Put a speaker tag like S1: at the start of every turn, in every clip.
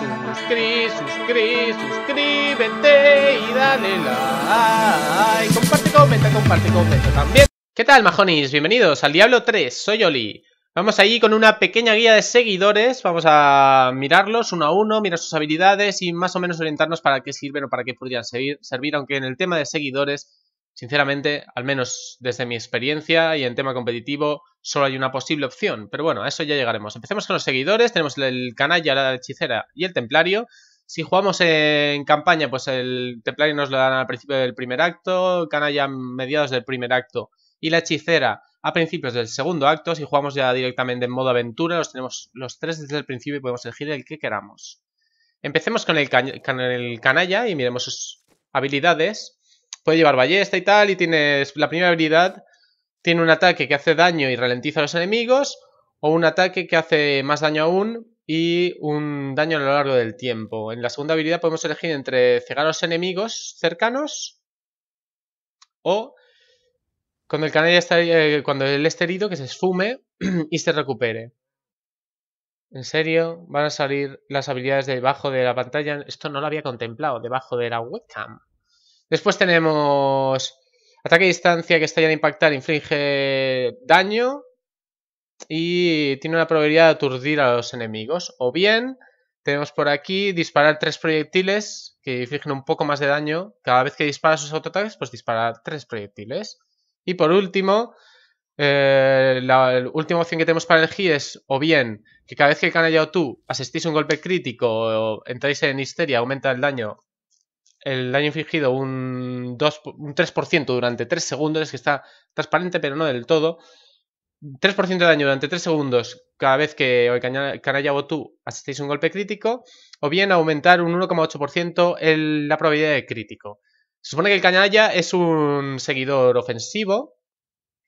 S1: Suscrí, suscríbete y dale like. Comparte, comenta, comparte, comenta también. ¿Qué tal, majonis? Bienvenidos al Diablo 3, soy Oli. Vamos allí con una pequeña guía de seguidores, vamos a mirarlos uno a uno, mirar sus habilidades y más o menos orientarnos para qué sirven o para qué podrían servir aunque en el tema de seguidores Sinceramente, al menos desde mi experiencia y en tema competitivo, solo hay una posible opción. Pero bueno, a eso ya llegaremos. Empecemos con los seguidores. Tenemos el canalla, la hechicera y el templario. Si jugamos en campaña, pues el templario nos lo dan al principio del primer acto, el canalla a mediados del primer acto y la hechicera a principios del segundo acto. Si jugamos ya directamente en modo aventura, los tenemos los tres desde el principio y podemos elegir el que queramos. Empecemos con el, el canalla y miremos sus habilidades puede llevar ballesta y tal, y tienes la primera habilidad, tiene un ataque que hace daño y ralentiza a los enemigos, o un ataque que hace más daño aún y un daño a lo largo del tiempo. En la segunda habilidad podemos elegir entre cegar a los enemigos cercanos o cuando el ya está, eh, cuando él esté herido que se esfume y se recupere. En serio, van a salir las habilidades debajo de la pantalla. Esto no lo había contemplado, debajo de la webcam. Después tenemos ataque a distancia que está ya impactar, inflige daño y tiene una probabilidad de aturdir a los enemigos. O bien tenemos por aquí disparar tres proyectiles que infligen un poco más de daño. Cada vez que dispara sus autoataques, pues dispara tres proyectiles. Y por último, eh, la, última opción que tenemos para elegir es o bien que cada vez que el canalla tú asistís un golpe crítico o entráis en histeria aumenta el daño el daño infligido un, un 3% durante 3 segundos, es que está transparente pero no del todo. 3% de daño durante 3 segundos cada vez que hoy canalla, o tú asistéis un golpe crítico, o bien aumentar un 1,8% la probabilidad de crítico. Se supone que el canalla es un seguidor ofensivo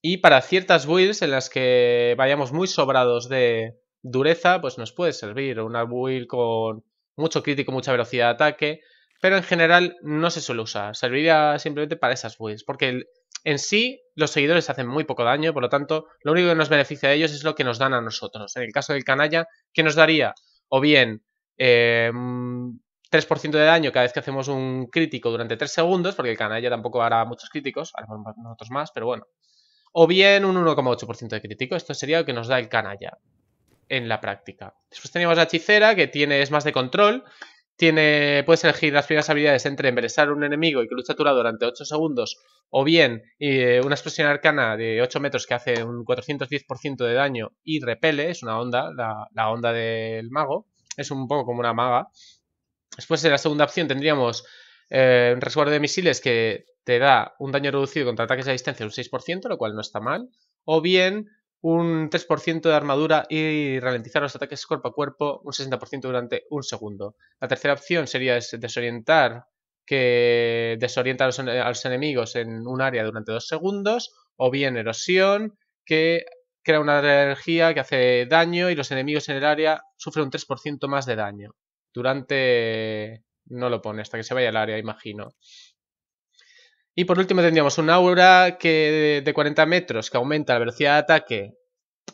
S1: y para ciertas builds en las que vayamos muy sobrados de dureza, pues nos puede servir una build con mucho crítico, mucha velocidad de ataque, pero en general no se suele usar. Serviría simplemente para esas builds, porque en sí los seguidores hacen muy poco daño, por lo tanto, lo único que nos beneficia a ellos es lo que nos dan a nosotros. En el caso del canalla, ¿qué nos daría? O bien 3% eh, mm, de daño cada vez que hacemos un crítico durante 3 segundos, porque el canalla tampoco hará muchos críticos, haremos nosotros más, pero bueno. O bien un 1,8% de crítico, esto sería lo que nos da el canalla en la práctica. Después tenemos la hechicera, que tiene, es más de control, tiene, puedes elegir las primeras habilidades entre embelesar un enemigo y que lucha a durante 8 segundos, o bien eh, una explosión arcana de 8 metros que hace un 410% de daño y repele, es una onda, la, onda del mago, es un poco como una maga. Después en la segunda opción tendríamos eh, un resguardo de misiles que te da un daño reducido contra ataques a distancia de un 6%, lo cual no está mal, o bien un 3% de armadura y ralentizar los ataques cuerpo a cuerpo un 60% durante un segundo. La tercera opción sería desorientar, que desorienta a los, enemigos en un área durante dos segundos, o bien erosión, que crea una energía que hace daño y los enemigos en el área sufren un 3% más de daño. Durante... no lo pone, hasta que se vaya al área, imagino. Y por último tendríamos un aura que de 40 metros que aumenta la velocidad de ataque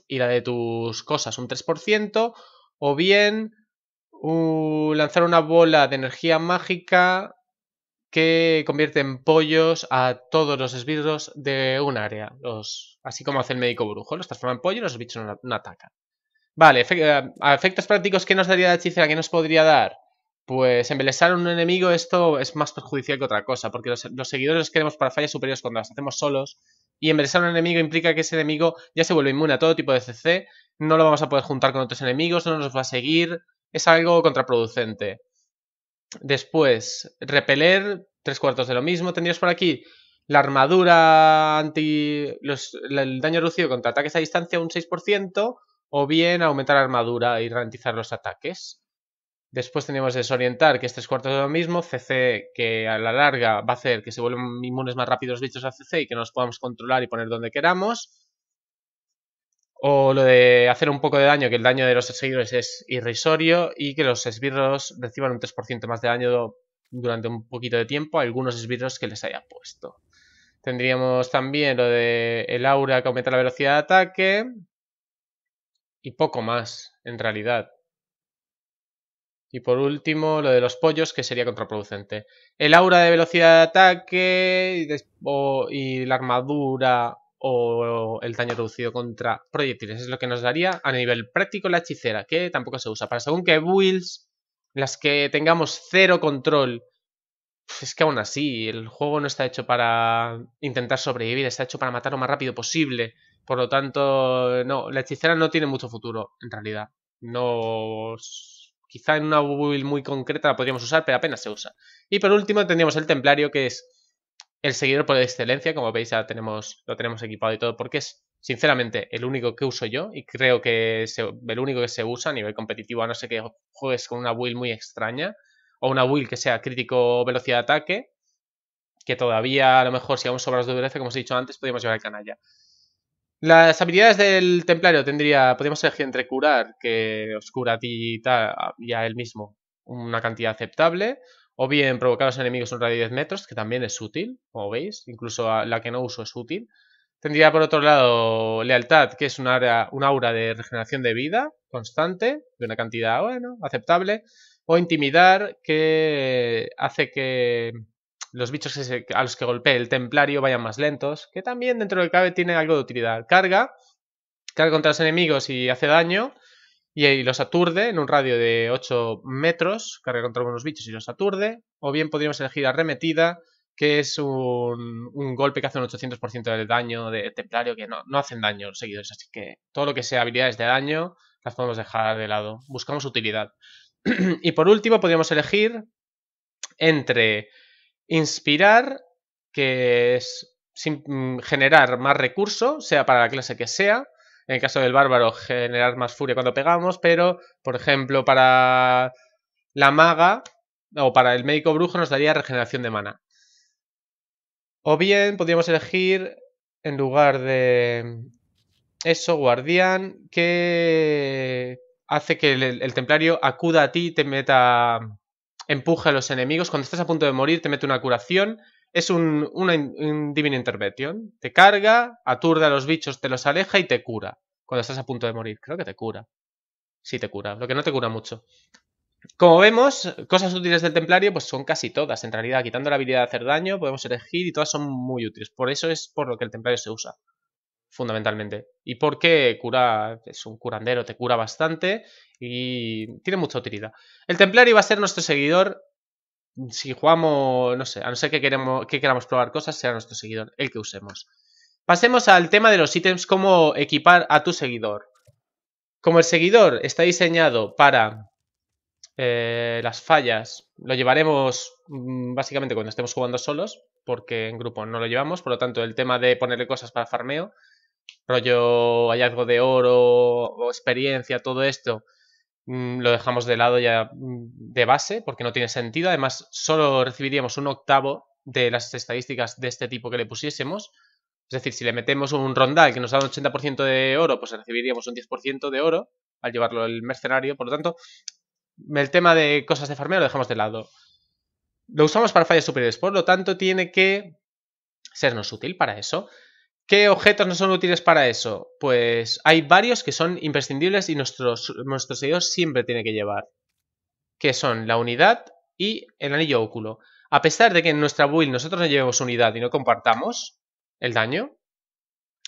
S1: y la de tus cosas un 3%, o bien uh, lanzar una bola de energía mágica que convierte en pollos a todos los esbirros de un área. Los, así como hace el médico brujo, los transforma en pollos y los bichos no, atacan. Vale, eh, a efectos prácticos, ¿qué nos daría la hechicera? que nos podría dar? pues embelesar a un enemigo esto es más perjudicial que otra cosa, porque los, seguidores los queremos para fallas superiores cuando las hacemos solos, y embelesar a un enemigo implica que ese enemigo ya se vuelve inmune a todo tipo de CC, no lo vamos a poder juntar con otros enemigos, no nos va a seguir, es algo contraproducente. Después, repeler, tres cuartos de lo mismo, tendrías por aquí la armadura anti... el daño reducido contra ataques a distancia un 6%, o bien aumentar la armadura y ralentizar los ataques. Después tenemos desorientar, que este es cuarto de lo mismo. CC, que a la larga va a hacer que se vuelvan inmunes más rápidos los bichos a CC y que nos podamos controlar y poner donde queramos. O lo de hacer un poco de daño, que el daño de los seguidores es irrisorio y que los esbirros reciban un 3% más de daño durante un poquito de tiempo a algunos esbirros que les haya puesto. Tendríamos también lo de el aura que aumenta la velocidad de ataque y poco más, en realidad. Y por último, lo de los pollos, que sería contraproducente. El aura de velocidad de ataque y, la armadura o el daño reducido contra proyectiles. Es lo que nos daría a nivel práctico la hechicera, que tampoco se usa. Para según que builds, las que tengamos cero control. Pues es que aún así, el juego no está hecho para intentar sobrevivir, está hecho para matar lo más rápido posible. Por lo tanto, no, la hechicera no tiene mucho futuro, en realidad. No Quizá en una build muy concreta la podríamos usar, pero apenas se usa. Y por último tendríamos el templario, que es el seguidor por excelencia. Como veis ya tenemos, lo tenemos equipado y todo, porque es sinceramente el único que uso yo y creo que es el único que se usa a nivel competitivo, a no ser que juegues con una build muy extraña o una build que sea crítico velocidad de ataque, que todavía a lo mejor si vamos sobre de dureza, como os he dicho antes, podríamos llevar al canalla. Las habilidades del templario tendría, podríamos elegir entre curar, que os cura a ti y, a él mismo una cantidad aceptable, o bien provocar a los enemigos un radio de 10 metros, que también es útil, como veis, incluso la que no uso es útil. Tendría por otro lado lealtad, que es un aura, un aura de regeneración de vida constante, de una cantidad, bueno, aceptable. O intimidar, que hace que los bichos a los que golpee el templario vayan más lentos, que también dentro del cabe tiene algo de utilidad. Carga, carga contra los enemigos y hace daño, y los aturde en un radio de 8 metros, carga contra algunos bichos y los aturde, o bien podríamos elegir arremetida, que es un, un golpe que hace un 800% del daño de templario, que no, no hacen daño los seguidores, así que todo lo que sea habilidades de daño las podemos dejar de lado, buscamos utilidad. y por último podríamos elegir entre Inspirar, que es mm, generar más recurso, sea para la clase que sea. En el caso del bárbaro, generar más furia cuando pegamos, pero, por ejemplo, para la maga o para el médico brujo nos daría regeneración de mana. O bien podríamos elegir, en lugar de eso, guardián, que hace que el, el templario acuda a ti y te meta empuja a los enemigos. Cuando estás a punto de morir, te mete una curación. Es un, una, un Divine Intervention. Te carga, aturda a los bichos, te los aleja y te cura. Cuando estás a punto de morir. Creo que te cura. Sí, te cura. Lo que no te cura mucho. Como vemos, cosas útiles del templario pues son casi todas, en realidad, quitando la habilidad de hacer daño, podemos elegir y todas son muy útiles. Por eso es por lo que el templario se usa fundamentalmente. ¿Y porque cura? Es un curandero, te cura bastante y tiene mucha utilidad. El templario va a ser nuestro seguidor. Si jugamos, no sé, a no ser que, queremos, que queramos probar cosas, será nuestro seguidor el que usemos. Pasemos al tema de los ítems, cómo equipar a tu seguidor. Como el seguidor está diseñado para eh, las fallas, lo llevaremos mm, básicamente cuando estemos jugando solos, porque en grupo no lo llevamos, por lo tanto el tema de ponerle cosas para farmeo rollo hallazgo de oro o experiencia, todo esto, mm, lo dejamos de lado ya mm, de base porque no tiene sentido. Además, solo recibiríamos un octavo de las estadísticas de este tipo que le pusiésemos. Es decir, si le metemos un rondal que nos da un 80% de oro, pues recibiríamos un 10% de oro al llevarlo el mercenario. Por lo tanto, el tema de cosas de farmeo lo dejamos de lado. Lo usamos para fallas superiores, por lo tanto, tiene que sernos útil para eso. ¿Qué objetos no son útiles para eso? Pues hay varios que son imprescindibles y nuestro seguidor siempre tiene que llevar. Que son la unidad y el anillo óculo. A pesar de que en nuestra build nosotros no llevemos unidad y no compartamos el daño.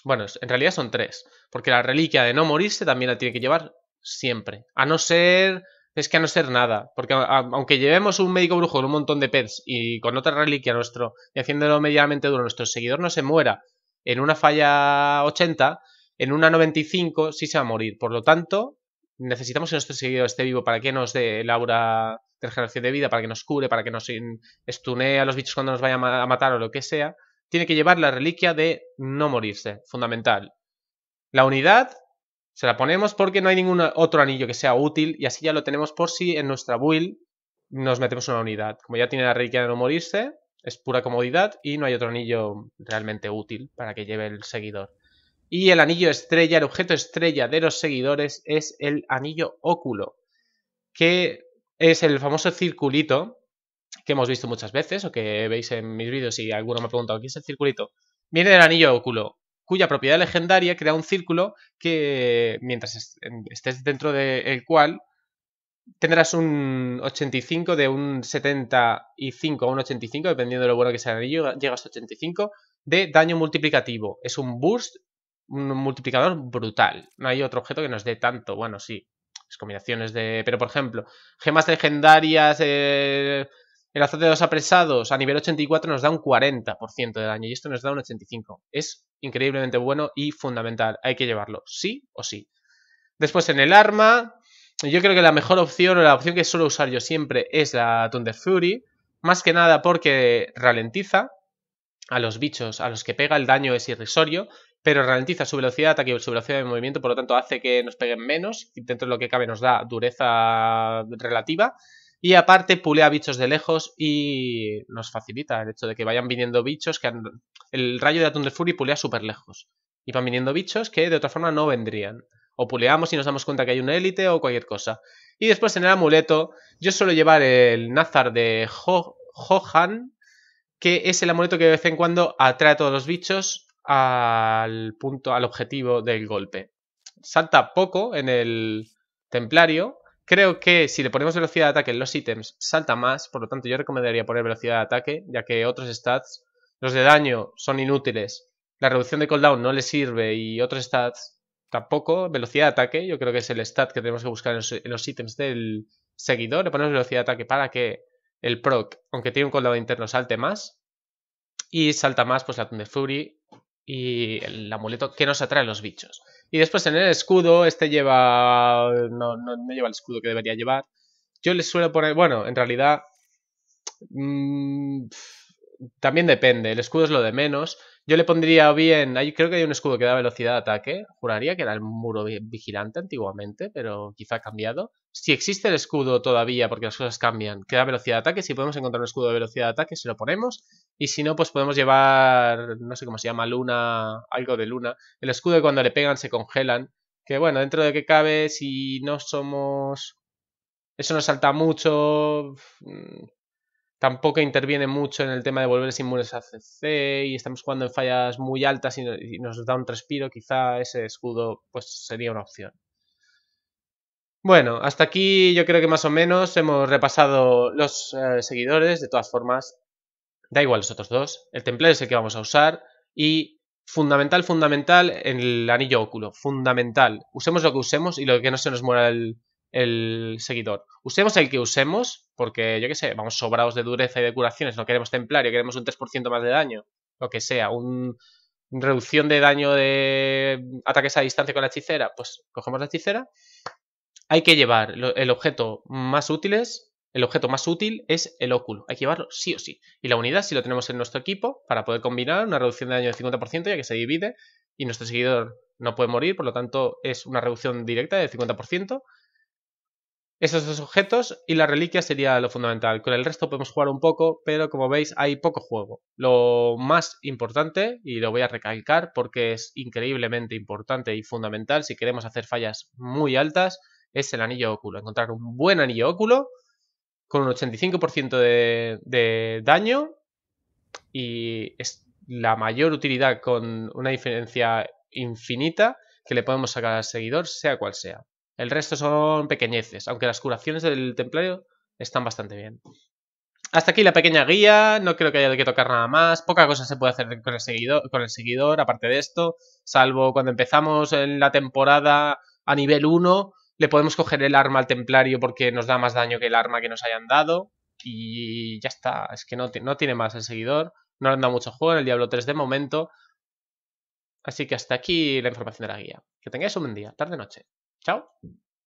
S1: Bueno, en realidad son tres. Porque la reliquia de no morirse también la tiene que llevar siempre. A no ser... Es que a no ser nada. Porque aunque llevemos un médico brujo con un montón de pets y con otra reliquia nuestro y haciéndolo medianamente duro, nuestro seguidor no se muera en una falla 80, en una 95 sí se va a morir. Por lo tanto, necesitamos que nuestro seguidor esté vivo para que nos dé el aura de regeneración de vida, para que nos cure, para que nos estune a los bichos cuando nos vayan a matar o lo que sea. Tiene que llevar la reliquia de no morirse, fundamental. La unidad se la ponemos porque no hay ningún otro anillo que sea útil y así ya lo tenemos por si en nuestra build nos metemos una unidad. Como ya tiene la reliquia de no morirse, es pura comodidad y no hay otro anillo realmente útil para que lleve el seguidor. Y el anillo estrella, el objeto estrella de los seguidores es el anillo óculo, que es el famoso circulito que hemos visto muchas veces o que veis en mis vídeos y alguno me ha preguntado qué es el circulito. Viene del anillo óculo, cuya propiedad legendaria crea un círculo que mientras estés dentro del cual tendrás un 85 de un 75 a un 85, dependiendo de lo bueno que sea el anillo, llegas a 85 de daño multiplicativo. Es un burst, un multiplicador brutal. No hay otro objeto que nos dé tanto. Bueno, sí, es combinaciones de... Pero, por ejemplo, gemas legendarias, eh, el azote de los apresados a nivel 84 nos da un 40% de daño y esto nos da un 85. Es increíblemente bueno y fundamental. Hay que llevarlo sí o sí. Después en el arma, yo creo que la mejor opción o la opción que suelo usar yo siempre es la Thunder Fury. Más que nada porque ralentiza a los bichos a los que pega, el daño es irrisorio, pero ralentiza su velocidad de ataque y su velocidad de movimiento, por lo tanto hace que nos peguen menos, y dentro de lo que cabe nos da dureza relativa, y aparte pulea bichos de lejos y nos facilita el hecho de que vayan viniendo bichos que el rayo de Thunder Fury pulea súper lejos. Y van viniendo bichos que de otra forma no vendrían. O puleamos y nos damos cuenta que hay una élite o cualquier cosa. Y después en el amuleto, yo suelo llevar el Nazar de Johan. que es el amuleto que de vez en cuando atrae a todos los bichos al punto, al objetivo del golpe. Salta poco en el templario. Creo que si le ponemos velocidad de ataque en los ítems, salta más. Por lo tanto, yo recomendaría poner velocidad de ataque, ya que otros stats, los de daño, son inútiles. La reducción de cooldown no le sirve y otros stats tampoco. Velocidad de ataque, yo creo que es el stat que tenemos que buscar en los, ítems del seguidor. Le ponemos velocidad de ataque para que el proc, aunque tiene un condado interno, salte más. Y salta más, pues la Thunder Fury y el amuleto que nos atrae los bichos. Y después en el escudo, este lleva. No, no, lleva el escudo que debería llevar. Yo le suelo poner. Bueno, en realidad. Mm, también depende, el escudo es lo de menos. Yo le pondría bien, creo que hay un escudo que da velocidad de ataque, juraría que era el muro vigilante antiguamente, pero quizá ha cambiado. Si existe el escudo todavía, porque las cosas cambian, que da velocidad de ataque, si podemos encontrar un escudo de velocidad de ataque, se lo ponemos. Y si no, pues podemos llevar, no sé cómo se llama, luna, algo de luna. El escudo cuando le pegan se congelan. Que bueno, dentro de que cabe, si no somos... Eso nos salta mucho mm, tampoco interviene mucho en el tema de volverse inmunes a CC y estamos jugando en fallas muy altas y, nos da un respiro, quizá ese escudo pues sería una opción. Bueno, hasta aquí yo creo que más o menos hemos repasado los eh, seguidores, de todas formas, da igual los otros dos, el templar es el que vamos a usar y fundamental, fundamental, en el anillo óculo, fundamental, usemos lo que usemos y lo que no se nos muera el, el seguidor. Usemos el que usemos, porque yo qué sé, vamos sobrados de dureza y de curaciones, no queremos templario, queremos un 3% más de daño, lo que sea, un reducción de daño de ataques a distancia con la hechicera, pues cogemos la hechicera. Hay que llevar el objeto más útiles, el objeto más útil es el óculo, hay que llevarlo sí o sí. Y la unidad si lo tenemos en nuestro equipo para poder combinar una reducción de daño del 50% ya que se divide y nuestro seguidor no puede morir, por lo tanto es una reducción directa del 50%. Esos dos objetos y la reliquia sería lo fundamental. Con el resto podemos jugar un poco, pero como veis hay poco juego. Lo más importante, y lo voy a recalcar porque es increíblemente importante y fundamental si queremos hacer fallas muy altas, es el anillo óculo. Encontrar un buen anillo óculo con un 85% de, de daño y es la mayor utilidad con una diferencia infinita que le podemos sacar al seguidor, sea cual sea. El resto son pequeñeces, aunque las curaciones del templario están bastante bien. Hasta aquí la pequeña guía, no creo que haya de que tocar nada más, poca cosa se puede hacer con el seguidor, aparte de esto, salvo cuando empezamos en la temporada a nivel 1, le podemos coger el arma al templario porque nos da más daño que el arma que nos hayan dado, y ya está, es que no, no tiene más el seguidor, no le han dado mucho juego en el Diablo 3 de momento, así que hasta aquí la información de la guía. Que tengáis un buen día, tarde-noche. Chao.